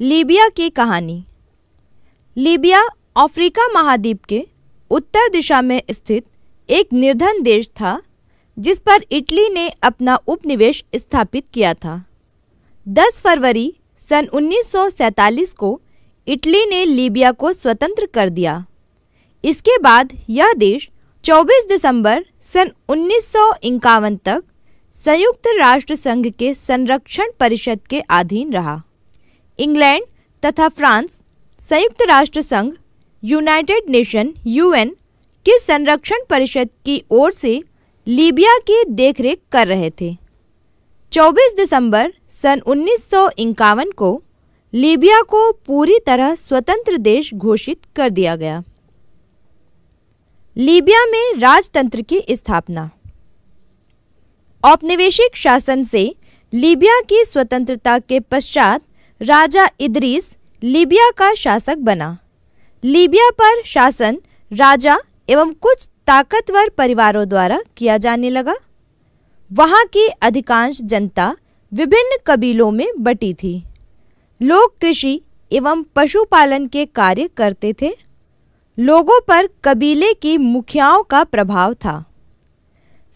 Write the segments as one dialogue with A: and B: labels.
A: Libya की कहानी Libya Africa महाद्वीप के उत्तर दिशा में स्थित एक निर्धन देश था जिस पर इटली ने अपना उपनिवेश स्थापित किया था 10 फरवरी सन 1947 को इटली ने लीबिया को स्वतंत्र कर दिया इसके बाद यह देश 24 दिसंबर सन उन्नीस तक संयुक्त राष्ट्र संघ के संरक्षण परिषद के अधीन रहा इंग्लैंड तथा फ्रांस संयुक्त राष्ट्र संघ यूनाइटेड नेशन यूएन की संरक्षण परिषद की ओर से लीबिया की देखरेख कर रहे थे 24 दिसंबर सन उन्नीस को लीबिया को पूरी तरह स्वतंत्र देश घोषित कर दिया गया लीबिया में राजतंत्र की स्थापना औपनिवेशिक शासन से लीबिया की स्वतंत्रता के पश्चात राजा इद्रीस लीबिया का शासक बना लीबिया पर शासन राजा एवं कुछ ताकतवर परिवारों द्वारा किया जाने लगा वहाँ की अधिकांश जनता विभिन्न कबीलों में बटी थी लोग कृषि एवं पशुपालन के कार्य करते थे लोगों पर कबीले की मुखियाओं का प्रभाव था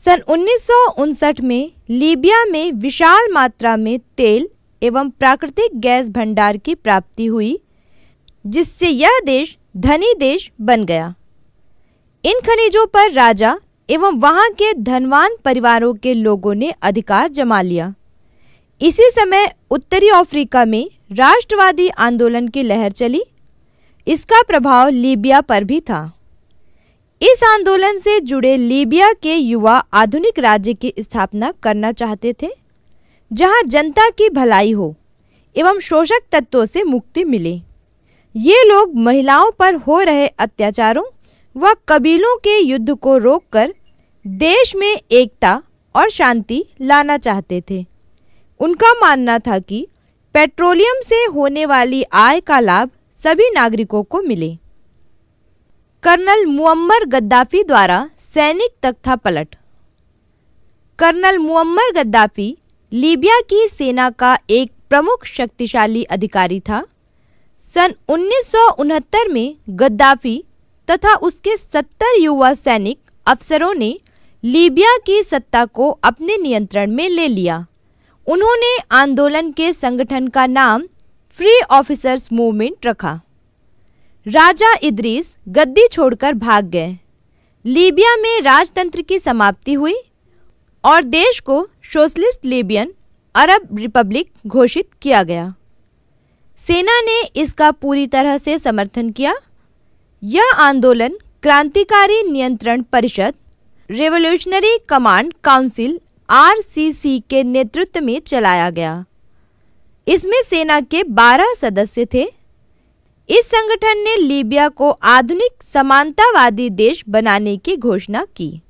A: सन उन्नीस में लीबिया में विशाल मात्रा में तेल एवं प्राकृतिक गैस भंडार की प्राप्ति हुई जिससे यह देश धनी देश बन गया इन खनिजों पर राजा एवं वहां के धनवान परिवारों के लोगों ने अधिकार जमा लिया इसी समय उत्तरी अफ्रीका में राष्ट्रवादी आंदोलन की लहर चली इसका प्रभाव लीबिया पर भी था इस आंदोलन से जुड़े लीबिया के युवा आधुनिक राज्य की स्थापना करना चाहते थे जहाँ जनता की भलाई हो एवं शोषक तत्वों से मुक्ति मिले ये लोग महिलाओं पर हो रहे अत्याचारों व कबीलों के युद्ध को रोककर देश में एकता और शांति लाना चाहते थे उनका मानना था कि पेट्रोलियम से होने वाली आय का लाभ सभी नागरिकों को मिले कर्नल मुअम्मर गद्दाफी द्वारा सैनिक तख्ता पलट कर्नल मुअम्मर गद्दाफी लीबिया की सेना का एक प्रमुख शक्तिशाली अधिकारी था सन उन्नीस में गद्दाफी तथा उसके 70 युवा सैनिक अफसरों ने लीबिया की सत्ता को अपने नियंत्रण में ले लिया उन्होंने आंदोलन के संगठन का नाम फ्री ऑफिसर्स मूवमेंट रखा राजा इद्रीस गद्दी छोड़कर भाग गए लीबिया में राजतंत्र की समाप्ति हुई और देश को सोशलिस्ट लीबियन अरब रिपब्लिक घोषित किया गया सेना ने इसका पूरी तरह से समर्थन किया यह आंदोलन क्रांतिकारी नियंत्रण परिषद रेवोल्यूशनरी कमांड काउंसिल आर के नेतृत्व में चलाया गया इसमें सेना के 12 सदस्य थे इस संगठन ने लीबिया को आधुनिक समानतावादी देश बनाने की घोषणा की